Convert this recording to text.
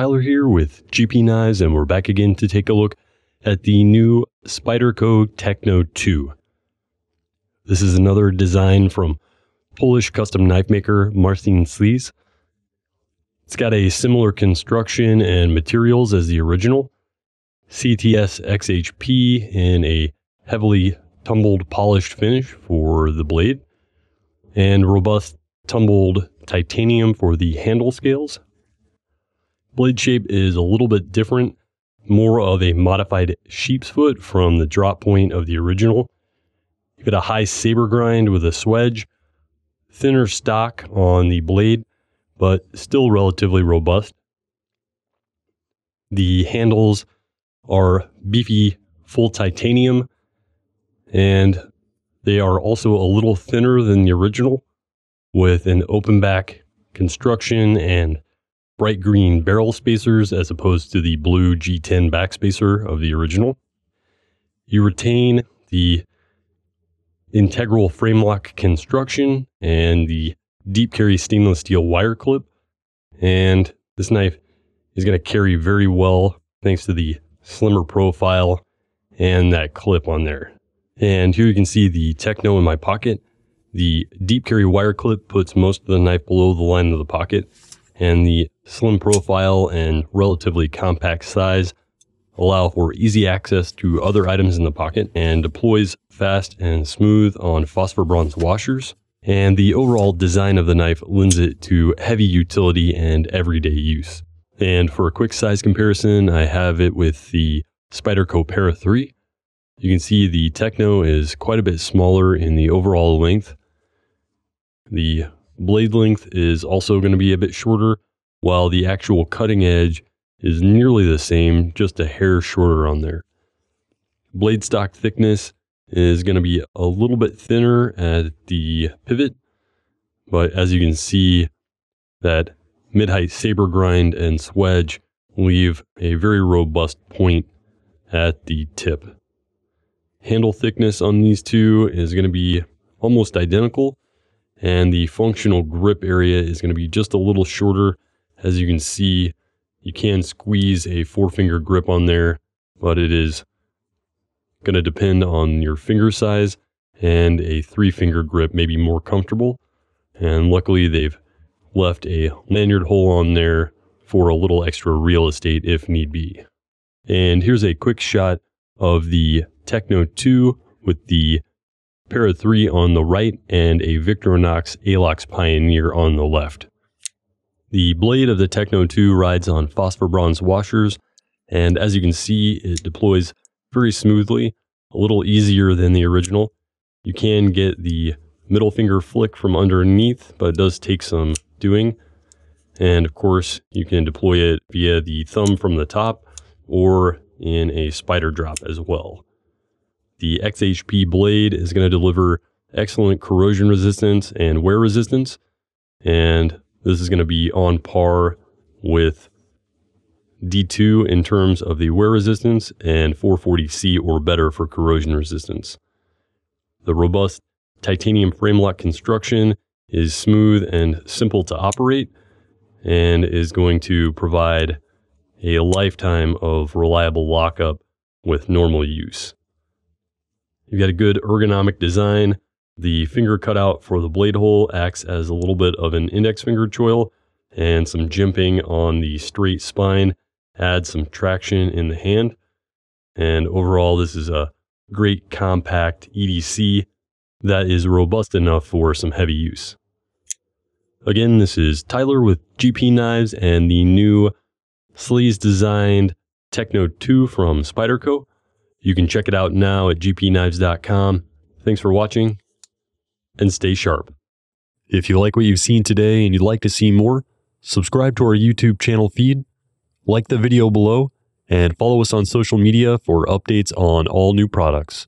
Tyler here with GP Knives, and we're back again to take a look at the new Spyderco Techno 2. This is another design from Polish custom knife maker Marcin Slees. It's got a similar construction and materials as the original. CTS XHP in a heavily tumbled polished finish for the blade, and robust tumbled titanium for the handle scales Blade shape is a little bit different, more of a modified sheep's foot from the drop point of the original. You've got a high saber grind with a swedge, thinner stock on the blade, but still relatively robust. The handles are beefy full titanium, and they are also a little thinner than the original with an open back construction and bright green barrel spacers as opposed to the blue G10 backspacer of the original. You retain the integral frame lock construction and the deep carry stainless steel wire clip. And this knife is going to carry very well thanks to the slimmer profile and that clip on there. And here you can see the Techno in my pocket. The deep carry wire clip puts most of the knife below the line of the pocket, and the slim profile and relatively compact size allow for easy access to other items in the pocket and deploys fast and smooth on phosphor bronze washers. And the overall design of the knife lends it to heavy utility and everyday use. And for a quick size comparison, I have it with the Spyderco Para 3. You can see the Techno is quite a bit smaller in the overall length. The Blade length is also going to be a bit shorter, while the actual cutting edge is nearly the same, just a hair shorter on there. Blade stock thickness is going to be a little bit thinner at the pivot, but as you can see, that mid-height saber grind and swedge leave a very robust point at the tip. Handle thickness on these two is going to be almost identical, and the functional grip area is going to be just a little shorter. As you can see, you can squeeze a four finger grip on there, but it is going to depend on your finger size and a three finger grip may be more comfortable. And luckily they've left a lanyard hole on there for a little extra real estate if need be. And here's a quick shot of the Techno 2 with the Para 3 on the right, and a Victorinox Alox Pioneer on the left. The blade of the Techno 2 rides on phosphor bronze washers, and as you can see, it deploys very smoothly, a little easier than the original. You can get the middle finger flick from underneath, but it does take some doing. And of course, you can deploy it via the thumb from the top or in a spider drop as well. The XHP blade is going to deliver excellent corrosion resistance and wear resistance. And this is going to be on par with D2 in terms of the wear resistance and 440C or better for corrosion resistance. The robust titanium frame lock construction is smooth and simple to operate and is going to provide a lifetime of reliable lockup with normal use. You've got a good ergonomic design. The finger cutout for the blade hole acts as a little bit of an index finger choil, and some jimping on the straight spine adds some traction in the hand. And overall, this is a great compact EDC that is robust enough for some heavy use. Again, this is Tyler with GP Knives and the new Sleaze designed Techno 2 from Spyderco. You can check it out now at gpknives.com. Thanks for watching and stay sharp. If you like what you've seen today and you'd like to see more, subscribe to our YouTube channel feed, like the video below, and follow us on social media for updates on all new products.